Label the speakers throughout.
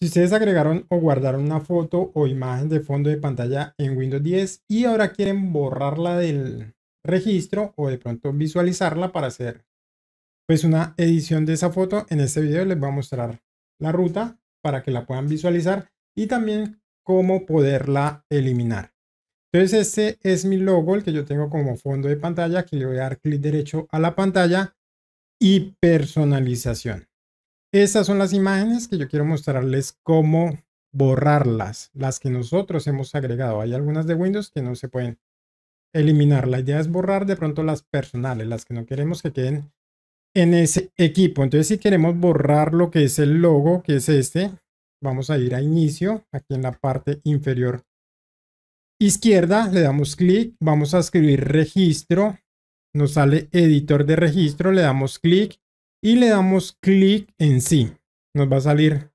Speaker 1: Si ustedes agregaron o guardaron una foto o imagen de fondo de pantalla en Windows 10 y ahora quieren borrarla del registro o de pronto visualizarla para hacer pues una edición de esa foto, en este video les voy a mostrar la ruta para que la puedan visualizar y también cómo poderla eliminar. Entonces este es mi logo, el que yo tengo como fondo de pantalla. que le voy a dar clic derecho a la pantalla y personalización. Esas son las imágenes que yo quiero mostrarles cómo borrarlas, las que nosotros hemos agregado. Hay algunas de Windows que no se pueden eliminar. La idea es borrar de pronto las personales, las que no queremos que queden en ese equipo. Entonces, si queremos borrar lo que es el logo, que es este, vamos a ir a inicio, aquí en la parte inferior izquierda, le damos clic, vamos a escribir registro, nos sale editor de registro, le damos clic, y le damos clic en sí. Nos va a salir,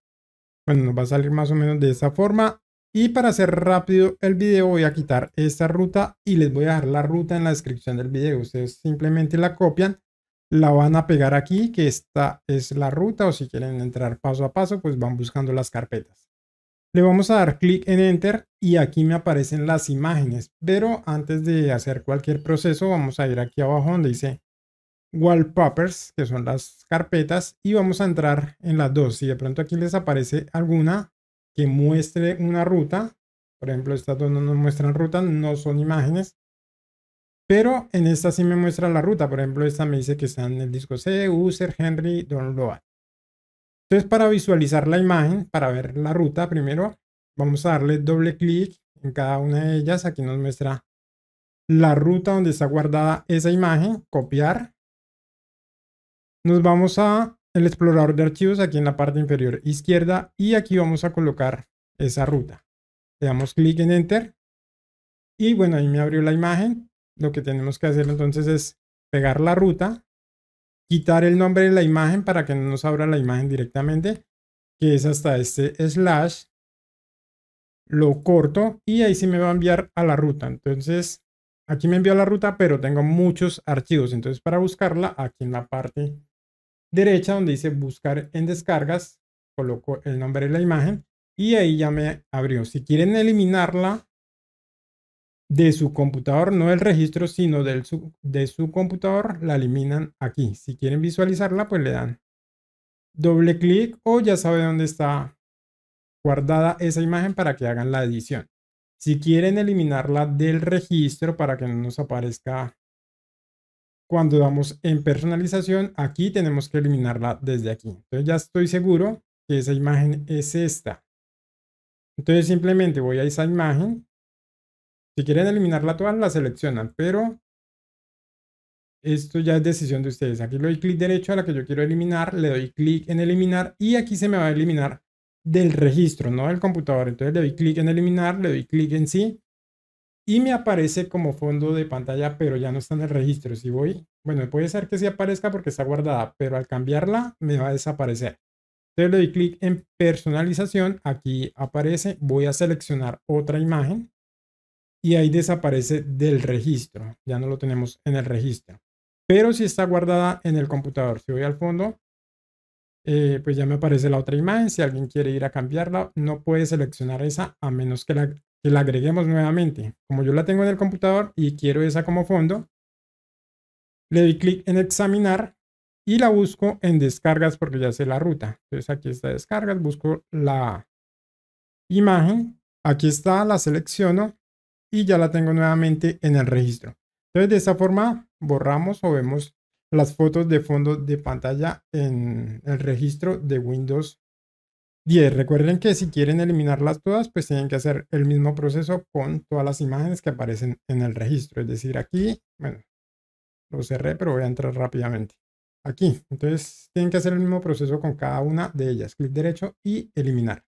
Speaker 1: bueno, nos va a salir más o menos de esta forma. Y para hacer rápido el video voy a quitar esta ruta y les voy a dejar la ruta en la descripción del video. Ustedes simplemente la copian, la van a pegar aquí, que esta es la ruta o si quieren entrar paso a paso, pues van buscando las carpetas. Le vamos a dar clic en Enter y aquí me aparecen las imágenes, pero antes de hacer cualquier proceso vamos a ir aquí abajo donde dice wallpapers, que son las carpetas, y vamos a entrar en las dos. Si de pronto aquí les aparece alguna que muestre una ruta, por ejemplo, estas dos no nos muestran ruta, no son imágenes, pero en esta sí me muestra la ruta. Por ejemplo, esta me dice que está en el disco C, User, Henry, Download. Entonces, para visualizar la imagen, para ver la ruta, primero vamos a darle doble clic en cada una de ellas. Aquí nos muestra la ruta donde está guardada esa imagen, copiar nos vamos a el explorador de archivos aquí en la parte inferior izquierda y aquí vamos a colocar esa ruta. Le damos clic en Enter y bueno, ahí me abrió la imagen. Lo que tenemos que hacer entonces es pegar la ruta, quitar el nombre de la imagen para que no nos abra la imagen directamente, que es hasta este slash. Lo corto y ahí sí me va a enviar a la ruta. Entonces aquí me envió la ruta, pero tengo muchos archivos. Entonces para buscarla aquí en la parte derecha donde dice buscar en descargas, coloco el nombre de la imagen y ahí ya me abrió. Si quieren eliminarla de su computador, no del registro, sino del, de su computador, la eliminan aquí. Si quieren visualizarla, pues le dan doble clic o ya sabe dónde está guardada esa imagen para que hagan la edición. Si quieren eliminarla del registro para que no nos aparezca cuando damos en personalización, aquí tenemos que eliminarla desde aquí. Entonces ya estoy seguro que esa imagen es esta. Entonces simplemente voy a esa imagen. Si quieren eliminarla toda, la seleccionan, pero esto ya es decisión de ustedes. Aquí le doy clic derecho a la que yo quiero eliminar, le doy clic en eliminar y aquí se me va a eliminar del registro, no del computador. Entonces le doy clic en eliminar, le doy clic en sí y me aparece como fondo de pantalla, pero ya no está en el registro. Si voy, bueno, puede ser que sí aparezca porque está guardada, pero al cambiarla me va a desaparecer. Entonces le doy clic en personalización, aquí aparece, voy a seleccionar otra imagen y ahí desaparece del registro, ya no lo tenemos en el registro. Pero si está guardada en el computador, si voy al fondo, eh, pues ya me aparece la otra imagen. Si alguien quiere ir a cambiarla, no puede seleccionar esa a menos que la que la agreguemos nuevamente. Como yo la tengo en el computador y quiero esa como fondo, le doy clic en examinar y la busco en descargas porque ya sé la ruta. Entonces aquí está descargas, busco la imagen, aquí está, la selecciono y ya la tengo nuevamente en el registro. Entonces de esta forma borramos o vemos las fotos de fondo de pantalla en el registro de Windows 10. Recuerden que si quieren eliminarlas todas, pues tienen que hacer el mismo proceso con todas las imágenes que aparecen en el registro. Es decir, aquí, bueno, lo cerré, pero voy a entrar rápidamente. Aquí, entonces tienen que hacer el mismo proceso con cada una de ellas. Clic derecho y eliminar.